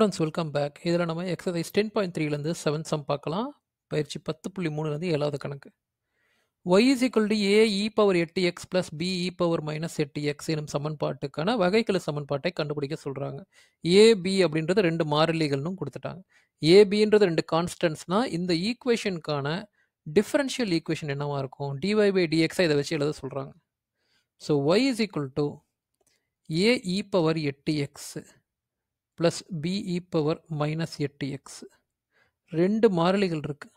friends welcome back இதில் நம்ம exercise ten point த்ரீலேருந்து செவன் சம் பார்க்கலாம் பயிற்சி பத்து புள்ளி மூணுலேருந்து ஏழாவது கணக்கு y is equal to a e power எட்டு x plus b e power minus எட்டு எக்ஸ் எனும் சமன்பாட்டுக்கான வகைக்கிழ சமன்பாட்டை கண்டுபிடிக்க சொல்கிறாங்க ஏபி அப்படின்றது ரெண்டு மாறிலிகள்னும் கொடுத்துட்டாங்க ஏபின்றது ரெண்டு கான்ஸ்டன்ட்ஸ்னால் இந்த ஈக்குவேஷனுக்கான டிஃப்ரென்ஷியல் ஈக்குவேஷன் என்னவாக இருக்கும் டிஒய் பை டிஎக்ஸை இதை வச்சு எழுத சொல்கிறாங்க so y is equal to a e power எட்டு x plus b e power minus எட்டு எக்ஸ் ரெண்டு மாறிலிகள் இருக்குது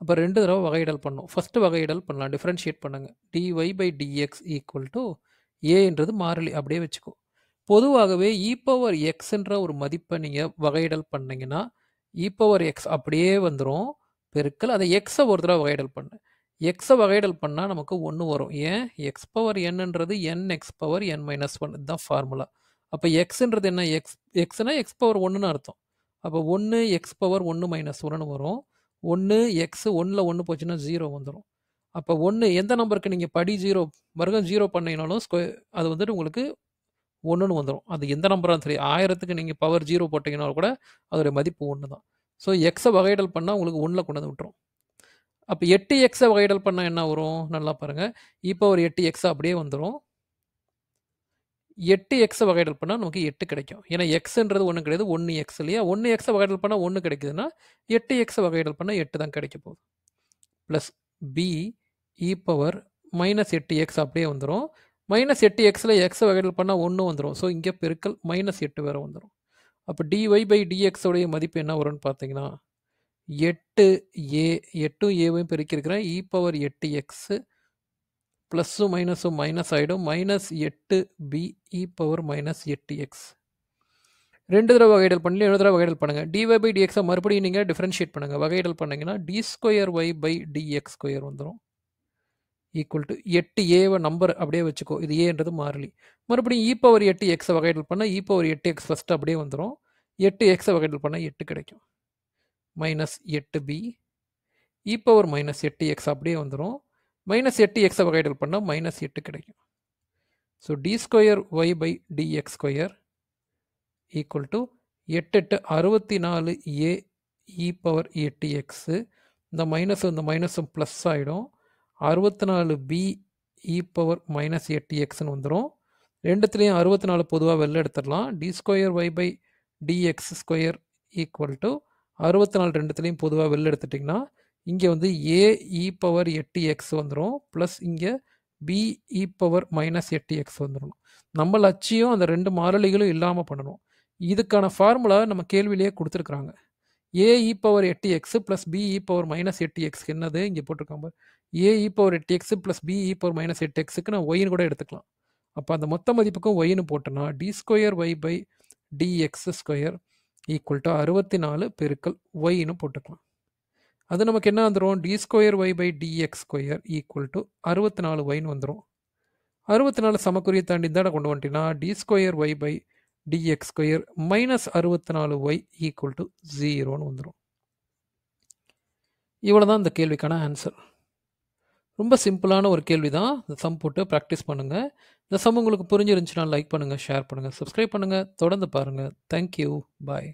அப்போ ரெண்டு தடவை வகையிடல் பண்ணோம் ஃபஸ்ட்டு வகையிடல் பண்ணலாம் டிஃப்ரென்ஷியேட் பண்ணுங்கள் d y by d x equal to ஏன்றது மாறிலி அப்படியே வச்சுக்கோ பொதுவாகவே இ பவர் எக்ஸ்ன்ற ஒரு மதிப்பை நீங்கள் வகையிடல் பண்ணிங்கன்னா இ e பவர் எக்ஸ் அப்படியே வந்துடும் பெருக்கல் அதை எக்ஸை ஒரு தடவை வகையிடல் பண்ணு எக்ஸை வகையிடல் பண்ணால் நமக்கு ஒன்று வரும் ஏன் எக்ஸ் பவர் என்னன்றது n x power n minus one இதுதான் ஃபார்முலா அப்போ எக்ஸுன்றது என்ன எக்ஸ் எக்ஸ்னா எக்ஸ் பவர் ஒன்றுன்னு அர்த்தம் அப்போ ஒன்று எக்ஸ் பவர் ஒன்று மைனஸ் ஒன்று வரும் ஒன்று எக்ஸ் ஒன்றில் ஒன்று போச்சுன்னா ஜீரோ வந்துடும் அப்போ ஒன்று எந்த நம்பருக்கு நீங்கள் படி ஜீரோ வர்க்கம் ஜீரோ பண்ணினாலும் ஸ்கொய் அது வந்துட்டு உங்களுக்கு ஒன்றுன்னு வந்துடும் அது எந்த நம்பராக சரி ஆயிரத்துக்கு நீங்கள் பவர் ஜீரோ போட்டிங்கனாலும் கூட அதோடைய மதிப்பு ஒன்று தான் ஸோ எக்ஸை வகையிடல் பண்ணால் உங்களுக்கு ஒன்றில் கொண்டு வந்து விட்டுரும் அப்போ எட்டு எக்ஸை வகையிடல் பண்ணால் என்ன வரும் நல்லா பாருங்கள் இப்போ e ஒரு எட்டு எக்ஸை அப்படியே வந்துடும் எட்டு எக்ஸ் வகைடல் பண்ணால் நமக்கு எட்டு கிடைக்கும் ஏன்னா எக்ஸுன்றது ஒன்றும் கிடையாது ஒன்று எக்ஸ் இல்லையா ஒன்று எக்ஸ் வகைடல் பண்ணால் ஒன்று கிடைக்குதுன்னா எட்டு எக்ஸ் வகைடல் பண்ணால் எட்டு தான் கிடைக்க போகுது plus b e power minus எட்டு எக்ஸ் அப்படியே வந்துடும் மைனஸ் எட்டு எக்ஸில் எக்ஸ் வகைடல் பண்ணால் ஒன்று வந்துடும் ஸோ இங்கே பெருக்கல் மைனஸ் எட்டு வேறு வந்துடும் அப்போ டிஒய் பை டிஎக்ஸோடைய மதிப்பு என்ன வரும்னு பார்த்தீங்கன்னா எட்டு ஏ எட்டும் ஏவையும் பெருக்கியிருக்கிறேன் இ e பவர் எட்டு எக்ஸு ப்ளஸ்ஸும் மைனஸும் மைனஸ் ஆகிடும் மைனஸ் எட்டு பி இ பவர் மைனஸ் எட்டு எக்ஸ் ரெண்டு தடவை வகைடல் பண்ணி ரெண்டு தடவை வகைடல் பண்ணுங்கள் டிஒய் பை டிஎக்ஸை மறுபடியும் நீங்கள் டிஃப்ரென்ஷியேட் பண்ணுங்கள் வகைடல் பண்ணிங்கன்னா d square y by d x square வந்துடும் ஈக்குவல் டு எட்டு ஏவை நம்பர் அப்படியே வச்சுக்கோ இது ஏன்றது மாறிலி மறுபடியும் இ e பவர் எட்டு எக்ஸை வகைடல் பண்ணால் இ e பவர் எட்டு எக்ஸ் ஃபஸ்ட்டு அப்படியே வந்துடும் எட்டு எக்ஸை வகைடல் பண்ணால் எட்டு கிடைக்கும் மைனஸ் எட்டு பி இ பவர் மைனஸ் எட்டு எக்ஸ் அப்படியே வந்துடும் மைனஸ் எட்டு எக்ஸை வகைடல் பண்ணால் மைனஸ் எட்டு கிடைக்கும் so d square y by d x square equal to எட்டு எட்டு அறுபத்தி நாலு ஏ இ பவர் எட்டு எக்ஸு இந்த மைனஸும் இந்த மைனஸும் ப்ளஸ் ஆகிடும் அறுபத்தி நாலு b e e power minus எட்டு எக்ஸ்னு வந்துடும் ரெண்டுத்துலேயும் அறுபத்தி நாலு பொதுவாக வெளில எடுத்துடலாம் d square y by d x square equal to அறுபத்தி நாலு ரெண்டுத்துலேயும் பொதுவாக வெளில எடுத்துட்டிங்கன்னா இங்கே வந்து ஏ இ பவர் எட்டு எக்ஸ் வந்துடும் ப்ளஸ் இங்கே b e e power minus எட்டு எக்ஸ் வந்துடணும் நம்ம லட்சியம் அந்த ரெண்டு மாறலிகளும் இல்லாமல் பண்ணணும் இதுக்கான ஃபார்முலா நம்ம கேள்வியிலேயே கொடுத்துருக்குறாங்க ஏ இ e பவர் எட்டு x plus b e power minus எட்டு எக்ஸ் என்னது இங்கே போட்டிருக்காங்க ஏ இ பவர் எட்டு x plus b e power minus எட்டு எக்ஸுக்கு நான் ஒயின்னு கூட எடுத்துக்கலாம் அப்போ அந்த மொத்த மதிப்புக்கும் ஒயின்னு போட்டோன்னா d square y by d x square equal to அறுபத்தி நாலு பெருக்கல் ஒயின்னு போட்டுக்கலாம் அது நமக்கு என்ன வந்துடும் d square y by d x square equal to அறுபத்தி நாலு ஒய்னு வந்துடும் அறுபத்தி நாலு சமக்குரிய தாண்டி தானே கொண்டு வந்துட்டீங்கன்னா d square y by d x square minus அறுபத்தி நாலு ஒய் ஈக்குவல் டு ஜீரோன்னு வந்துடும் இவ்வளோ தான் இந்த கேள்விக்கான ஆன்சர் ரொம்ப சிம்பிளான ஒரு கேள்வி தான் இந்த சம் போட்டு ப்ராக்டிஸ் பண்ணுங்கள் இந்த சம் உங்களுக்கு புரிஞ்சிருந்துச்சுன்னா லைக் பண்ணுங்கள் ஷேர் பண்ணுங்கள் சப்ஸ்கிரைப் பண்ணுங்கள் தொடர்ந்து பாருங்கள் தேங்க்யூ பாய்